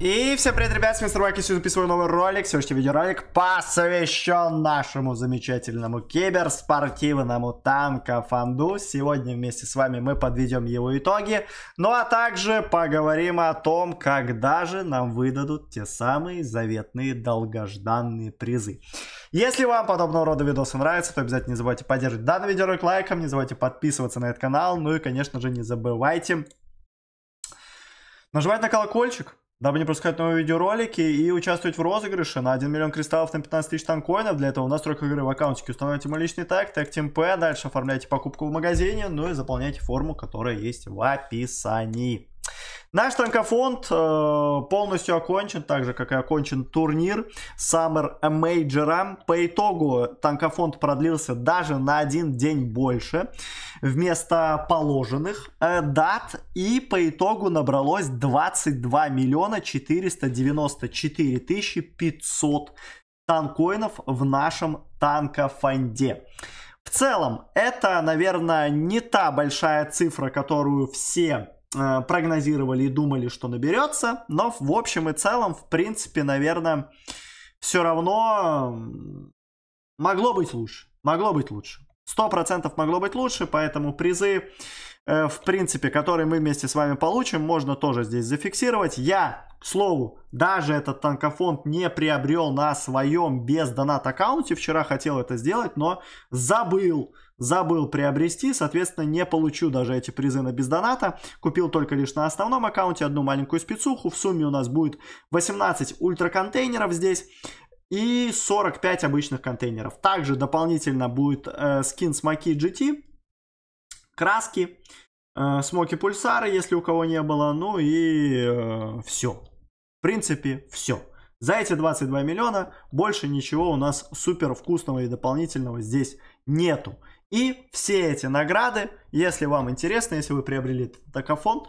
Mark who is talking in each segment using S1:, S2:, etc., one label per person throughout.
S1: И всем привет, ребят, с мистер Вайки, сегодня записываю новый ролик, сегодняшний видеоролик посвящен нашему замечательному киберспортивному танкофанду. Сегодня вместе с вами мы подведем его итоги, ну а также поговорим о том, когда же нам выдадут те самые заветные долгожданные призы. Если вам подобного рода видосы нравятся, то обязательно не забывайте поддерживать данный видеоролик лайком, не забывайте подписываться на этот канал, ну и, конечно же, не забывайте нажимать на колокольчик, Дабы не пропускать новые видеоролики и участвовать в розыгрыше на 1 миллион кристаллов на 15 тысяч танкоинов. Для этого в настройках игры в аккаунтике установите мой личный тег, тег ТМП, дальше оформляйте покупку в магазине, ну и заполняйте форму, которая есть в описании. Наш танкофонд э, полностью окончен, так же, как и окончен турнир Summer Major. По итогу танкофонд продлился даже на один день больше вместо положенных э, дат. И по итогу набралось 22 миллиона 494 тысячи 500 танкоинов в нашем танкофонде. В целом, это, наверное, не та большая цифра, которую все Э, прогнозировали и думали, что наберется. Но в общем и целом, в принципе, наверное, все равно могло быть лучше. Могло быть лучше. 100% могло быть лучше, поэтому призы, э, в принципе, которые мы вместе с вами получим, можно тоже здесь зафиксировать. Я, к слову, даже этот танкофонд не приобрел на своем без донат аккаунте. Вчера хотел это сделать, но забыл. Забыл приобрести, соответственно, не получу даже эти призы на без доната. Купил только лишь на основном аккаунте одну маленькую спецуху. В сумме у нас будет 18 ультраконтейнеров здесь и 45 обычных контейнеров. Также дополнительно будет э, скин с Маки GT, краски, э, смоки пульсары, если у кого не было, ну и э, все. В принципе, все. За эти 22 миллиона больше ничего у нас супер вкусного и дополнительного здесь нету. И все эти награды, если вам интересно, если вы приобрели такофон,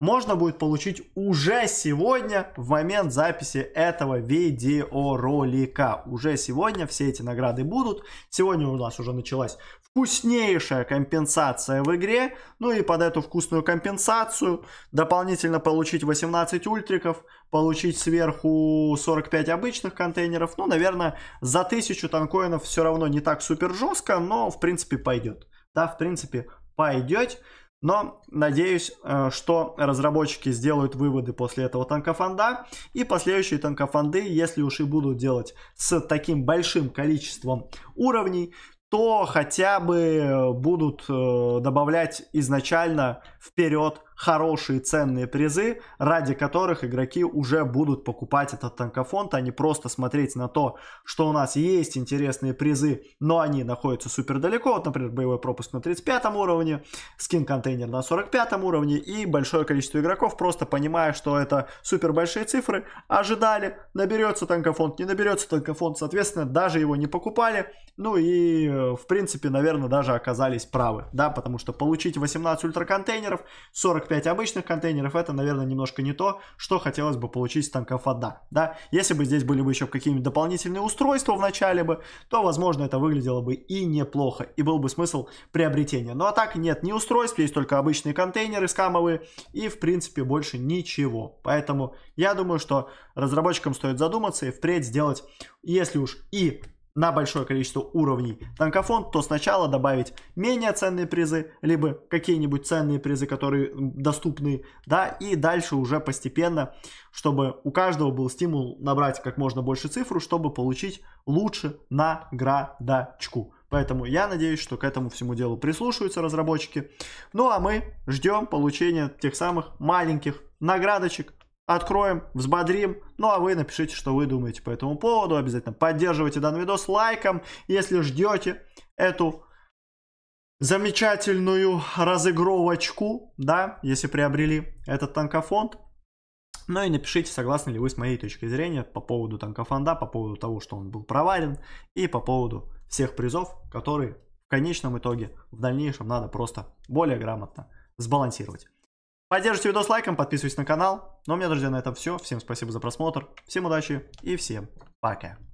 S1: можно будет получить уже сегодня в момент записи этого видеоролика. Уже сегодня все эти награды будут. Сегодня у нас уже началась вкуснейшая компенсация в игре. Ну и под эту вкусную компенсацию дополнительно получить 18 ультриков, получить сверху 45 обычных контейнеров. Ну, наверное, за 1000 танкоинов все равно не так супер жестко, но в принципе пойдет. Да, в принципе пойдет. Но надеюсь, э, что разработчики сделают выводы после этого танкофанда. И последующие танкофанды, если уж и будут делать с таким большим количеством уровней, то хотя бы будут э, добавлять изначально вперед хорошие ценные призы, ради которых игроки уже будут покупать этот танкофонд, а не просто смотреть на то, что у нас есть интересные призы, но они находятся супер далеко. Вот, например, боевой пропуск на 35 уровне, скин-контейнер на 45 уровне и большое количество игроков, просто понимая, что это супер большие цифры, ожидали, наберется танкофонд, не наберется танкофонд, соответственно, даже его не покупали, ну и, в принципе, наверное, даже оказались правы, да, потому что получить 18 ультраконтейнеров, 40 45 обычных контейнеров, это, наверное, немножко не то, что хотелось бы получить с танков 1. Да? Если бы здесь были бы еще какие-нибудь дополнительные устройства в начале бы, то, возможно, это выглядело бы и неплохо, и был бы смысл приобретения. Ну а так нет ни устройств, есть только обычные контейнеры скамовые, и, в принципе, больше ничего. Поэтому я думаю, что разработчикам стоит задуматься и впредь сделать, если уж и на большое количество уровней танкофон, то сначала добавить менее ценные призы, либо какие-нибудь ценные призы, которые доступны, да, и дальше уже постепенно, чтобы у каждого был стимул набрать как можно больше цифру, чтобы получить лучше наградочку. Поэтому я надеюсь, что к этому всему делу прислушиваются разработчики. Ну а мы ждем получения тех самых маленьких наградочек, откроем, взбодрим. Ну а вы напишите, что вы думаете по этому поводу. Обязательно поддерживайте данный видос лайком, если ждете эту замечательную разыгровочку, да, если приобрели этот танкофонд. Ну и напишите, согласны ли вы с моей точкой зрения по поводу танкофонда, по поводу того, что он был провален и по поводу всех призов, которые в конечном итоге в дальнейшем надо просто более грамотно сбалансировать. Поддержите видос лайком, подписывайтесь на канал. Ну а у меня, друзья, на этом все. Всем спасибо за просмотр, всем удачи и всем пока.